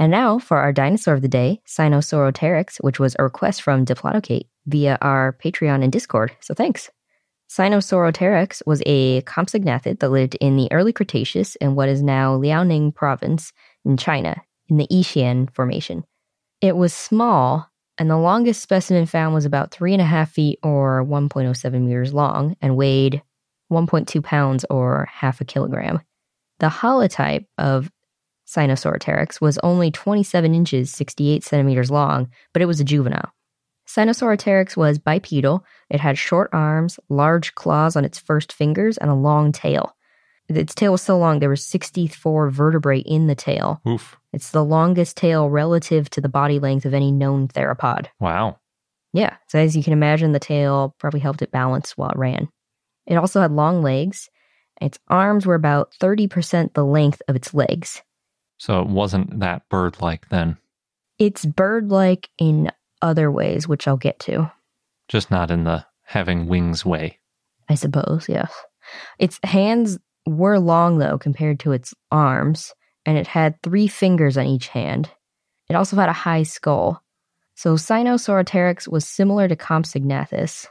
And now for our dinosaur of the day, Sinosauroteryx, which was a request from Diplodocate via our Patreon and Discord. So thanks. Sinosauroteryx was a compsognathid that lived in the early Cretaceous in what is now Liaoning province in China, in the Yixian Formation. It was small, and the longest specimen found was about 3.5 feet or 1.07 meters long and weighed 1.2 pounds or half a kilogram. The holotype of Sinosauroteryx, was only 27 inches 68 centimeters long, but it was a juvenile. Sinosauroteryx was bipedal. It had short arms, large claws on its first fingers, and a long tail. Its tail was so long there were 64 vertebrae in the tail. Oof. It's the longest tail relative to the body length of any known theropod. Wow. Yeah, so as you can imagine, the tail probably helped it balance while it ran. It also had long legs. Its arms were about 30% the length of its legs. So it wasn't that bird like then. It's bird like in other ways, which I'll get to. Just not in the having wings way. I suppose, yes. Its hands were long, though, compared to its arms, and it had three fingers on each hand. It also had a high skull. So Sinosauroteryx was similar to Compsognathus.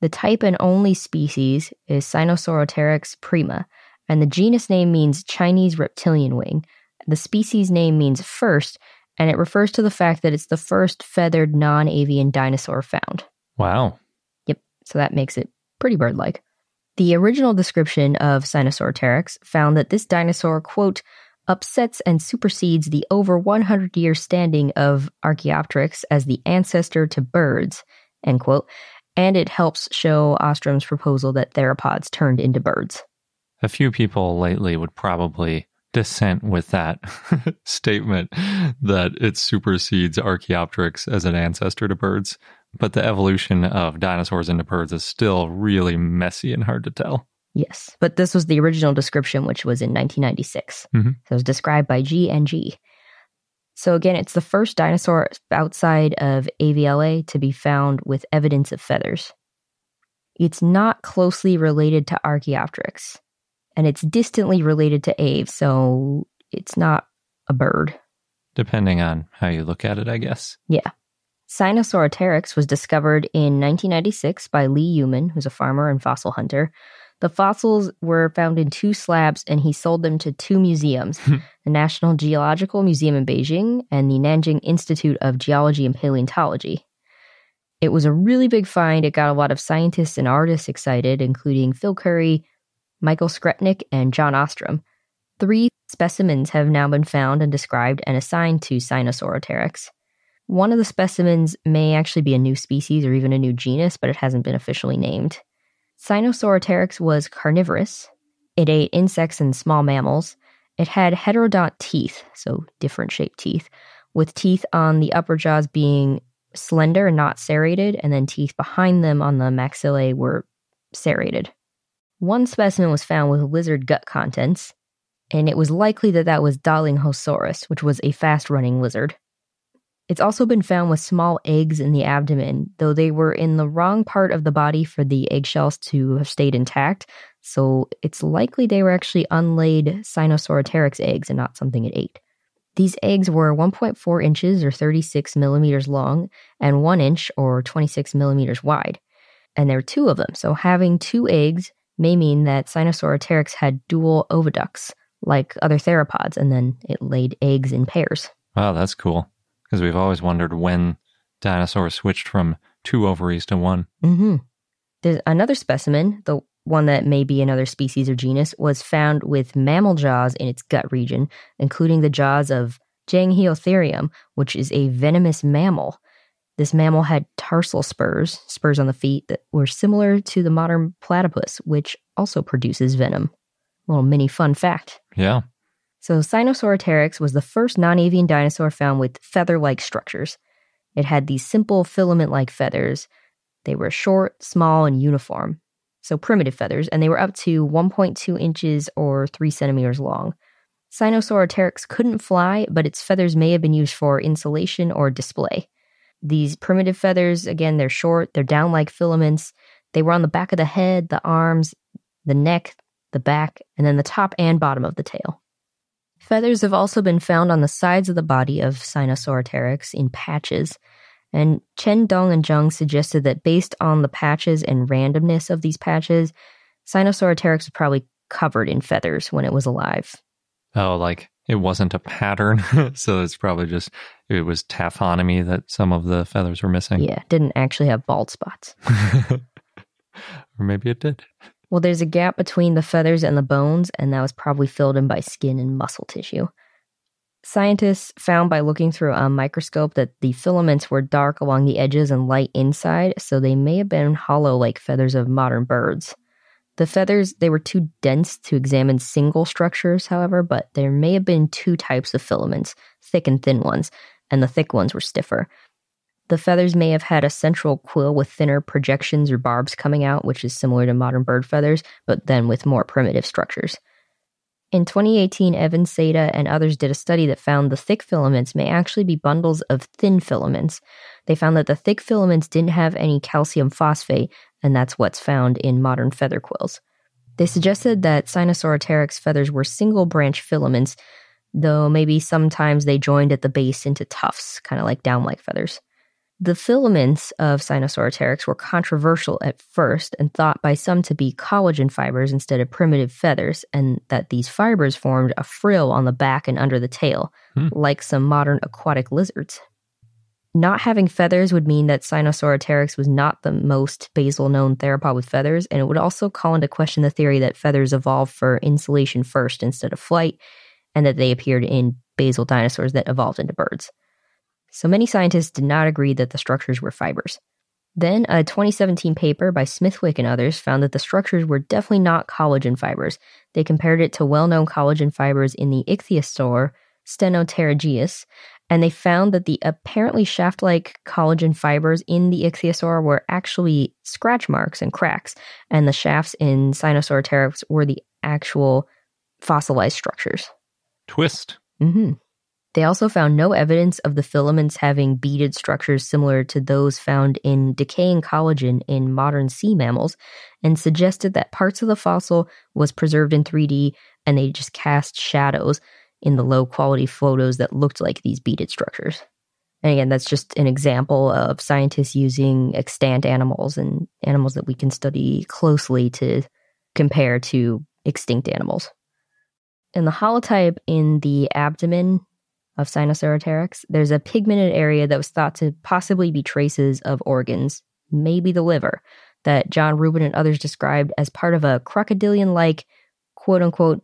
The type and only species is Sinosauroteryx prima, and the genus name means Chinese reptilian wing, the species name means first, and it refers to the fact that it's the first feathered non avian dinosaur found. Wow. Yep, so that makes it pretty bird like. The original description of Sinosauropteryx found that this dinosaur, quote, upsets and supersedes the over 100 year standing of Archaeopteryx as the ancestor to birds, end quote, and it helps show Ostrom's proposal that theropods turned into birds. A few people lately would probably dissent with that statement that it supersedes Archaeopteryx as an ancestor to birds, but the evolution of dinosaurs into birds is still really messy and hard to tell. Yes, but this was the original description, which was in 1996. Mm-hmm. So it was described by G&G. So again, it's the first dinosaur outside of AVLA to be found with evidence of feathers. It's not closely related to Archaeopteryx and it's distantly related to Ave, so it's not a bird. Depending on how you look at it, I guess. Yeah. Sinosauroteryx was discovered in 1996 by Lee Yuman, who's a farmer and fossil hunter. The fossils were found in two slabs, and he sold them to two museums hmm. the National Geological Museum in Beijing and the Nanjing Institute of Geology and Paleontology. It was a really big find. It got a lot of scientists and artists excited, including Phil Curry, Michael Skrepnik, and John Ostrom. Three specimens have now been found and described and assigned to Sinosauroteryx. One of the specimens may actually be a new species or even a new genus, but it hasn't been officially named. Sinosauroteryx was carnivorous. It ate insects and small mammals. It had heterodont teeth, so different shaped teeth, with teeth on the upper jaws being slender and not serrated, and then teeth behind them on the maxillae were serrated. One specimen was found with lizard gut contents, and it was likely that that was Darlinghosaurus, which was a fast running lizard. It's also been found with small eggs in the abdomen, though they were in the wrong part of the body for the eggshells to have stayed intact, so it's likely they were actually unlaid Sinosauroteryx eggs and not something it ate. These eggs were 1.4 inches or 36 millimeters long and 1 inch or 26 millimeters wide, and there were two of them, so having two eggs may mean that Sinosauroteryx had dual oviducts like other theropods, and then it laid eggs in pairs. Wow, that's cool. Because we've always wondered when dinosaurs switched from two ovaries to one. Mm-hmm. There's another specimen, the one that may be another species or genus, was found with mammal jaws in its gut region, including the jaws of Jangheotherium, which is a venomous mammal. This mammal had tarsal spurs, spurs on the feet that were similar to the modern platypus, which also produces venom. Little mini fun fact. Yeah. So, Sinosauroteryx was the first non avian dinosaur found with feather like structures. It had these simple filament like feathers. They were short, small, and uniform, so primitive feathers, and they were up to 1.2 inches or 3 centimeters long. Sinosauroteryx couldn't fly, but its feathers may have been used for insulation or display. These primitive feathers, again, they're short, they're down like filaments. They were on the back of the head, the arms, the neck, the back, and then the top and bottom of the tail. Feathers have also been found on the sides of the body of Sinosauropteryx in patches, and Chen Dong and Zheng suggested that based on the patches and randomness of these patches, Sinosauropteryx was probably covered in feathers when it was alive. Oh, like it wasn't a pattern. so it's probably just it was taphonomy that some of the feathers were missing. Yeah, didn't actually have bald spots. or maybe it did. Well, there's a gap between the feathers and the bones, and that was probably filled in by skin and muscle tissue. Scientists found by looking through a microscope that the filaments were dark along the edges and light inside, so they may have been hollow like feathers of modern birds. The feathers, they were too dense to examine single structures, however, but there may have been two types of filaments, thick and thin ones, and the thick ones were stiffer. The feathers may have had a central quill with thinner projections or barbs coming out, which is similar to modern bird feathers, but then with more primitive structures. In 2018, Evan Seda and others did a study that found the thick filaments may actually be bundles of thin filaments. They found that the thick filaments didn't have any calcium phosphate, and that's what's found in modern feather quills. They suggested that Sinosauropteryx feathers were single branch filaments, though maybe sometimes they joined at the base into tufts, kind of like down like feathers. The filaments of Sinosauroteryx were controversial at first and thought by some to be collagen fibers instead of primitive feathers, and that these fibers formed a frill on the back and under the tail, hmm. like some modern aquatic lizards. Not having feathers would mean that Sinosauroteryx was not the most basal known theropod with feathers, and it would also call into question the theory that feathers evolved for insulation first instead of flight, and that they appeared in basal dinosaurs that evolved into birds. So many scientists did not agree that the structures were fibers. Then, a 2017 paper by Smithwick and others found that the structures were definitely not collagen fibers. They compared it to well known collagen fibers in the ichthyosaur, Stenopterygius, and they found that the apparently shaft like collagen fibers in the ichthyosaur were actually scratch marks and cracks, and the shafts in Sinosaurus were the actual fossilized structures. Twist. Mm-hmm. They also found no evidence of the filaments having beaded structures similar to those found in decaying collagen in modern sea mammals and suggested that parts of the fossil was preserved in 3D and they just cast shadows in the low quality photos that looked like these beaded structures. And again, that's just an example of scientists using extant animals and animals that we can study closely to compare to extinct animals. And the holotype in the abdomen of Sinoceroterics, there's a pigmented area that was thought to possibly be traces of organs, maybe the liver, that John Rubin and others described as part of a crocodilian like, quote unquote,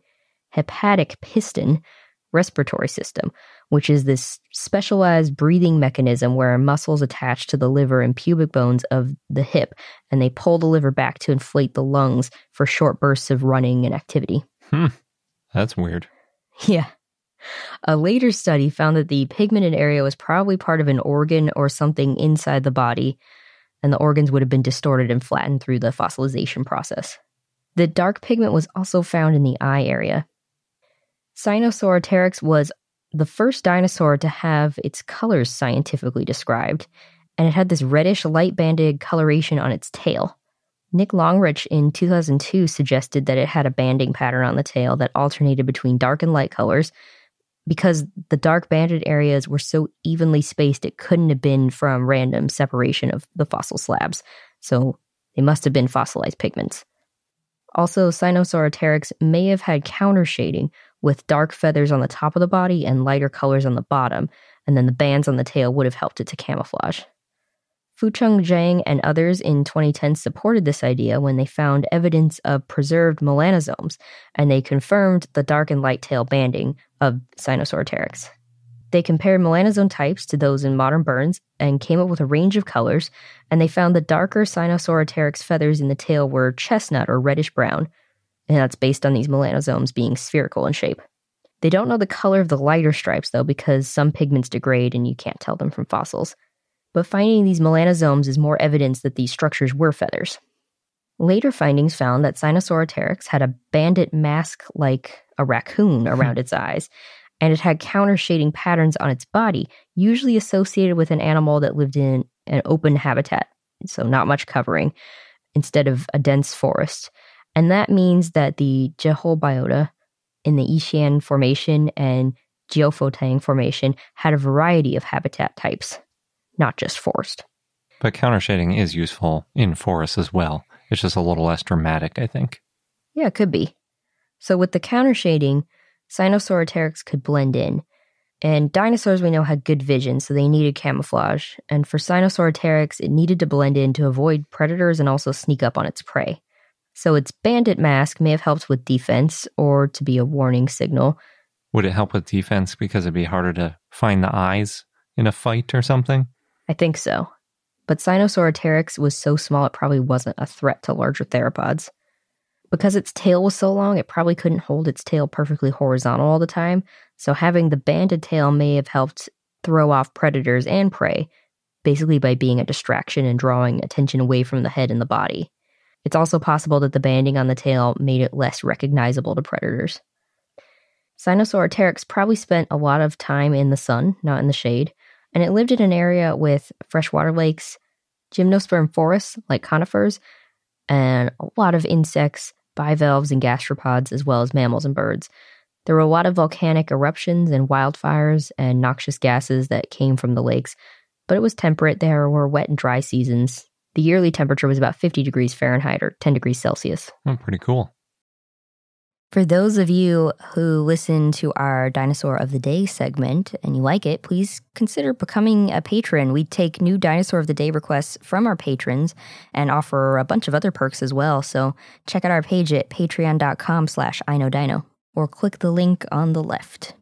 hepatic piston respiratory system, which is this specialized breathing mechanism where muscles attach to the liver and pubic bones of the hip, and they pull the liver back to inflate the lungs for short bursts of running and activity. Hmm. That's weird. Yeah. A later study found that the pigmented area was probably part of an organ or something inside the body, and the organs would have been distorted and flattened through the fossilization process. The dark pigment was also found in the eye area. Sinosauroteryx was the first dinosaur to have its colors scientifically described, and it had this reddish, light banded coloration on its tail. Nick Longrich in 2002 suggested that it had a banding pattern on the tail that alternated between dark and light colors, because the dark banded areas were so evenly spaced, it couldn't have been from random separation of the fossil slabs. So they must have been fossilized pigments. Also, Sinosauroteryx may have had counter shading with dark feathers on the top of the body and lighter colors on the bottom, and then the bands on the tail would have helped it to camouflage. Fucheng Zhang and others in 2010 supported this idea when they found evidence of preserved melanosomes, and they confirmed the dark and light tail banding of Cynosaurus. They compared melanosome types to those in modern burns and came up with a range of colors, and they found the darker Cynosaurus feathers in the tail were chestnut or reddish brown, and that's based on these melanosomes being spherical in shape. They don't know the color of the lighter stripes, though, because some pigments degrade and you can't tell them from fossils but finding these melanosomes is more evidence that these structures were feathers. Later findings found that Sinosauropteryx had a bandit mask like a raccoon hmm. around its eyes, and it had counter shading patterns on its body, usually associated with an animal that lived in an open habitat, so not much covering, instead of a dense forest. And that means that the Jehol biota in the Ishan Formation and Geophytang Formation had a variety of habitat types not just forced. But countershading is useful in forests as well. It's just a little less dramatic, I think. Yeah, it could be. So with the countershading, Cynosauroterics could blend in. And dinosaurs we know had good vision, so they needed camouflage. And for Cynosauroterics, it needed to blend in to avoid predators and also sneak up on its prey. So its bandit mask may have helped with defense or to be a warning signal. Would it help with defense because it'd be harder to find the eyes in a fight or something? I think so. But Sinosauroteryx was so small it probably wasn't a threat to larger theropods. Because its tail was so long, it probably couldn't hold its tail perfectly horizontal all the time, so having the banded tail may have helped throw off predators and prey, basically by being a distraction and drawing attention away from the head and the body. It's also possible that the banding on the tail made it less recognizable to predators. Sinosauroteryx probably spent a lot of time in the sun, not in the shade, and it lived in an area with freshwater lakes, gymnosperm forests like conifers, and a lot of insects, bivalves, and gastropods, as well as mammals and birds. There were a lot of volcanic eruptions and wildfires and noxious gases that came from the lakes, but it was temperate. There were wet and dry seasons. The yearly temperature was about 50 degrees Fahrenheit or 10 degrees Celsius. Oh, pretty cool. For those of you who listen to our Dinosaur of the Day segment and you like it, please consider becoming a patron. We take new Dinosaur of the Day requests from our patrons and offer a bunch of other perks as well. So check out our page at patreon.com slash inodino or click the link on the left.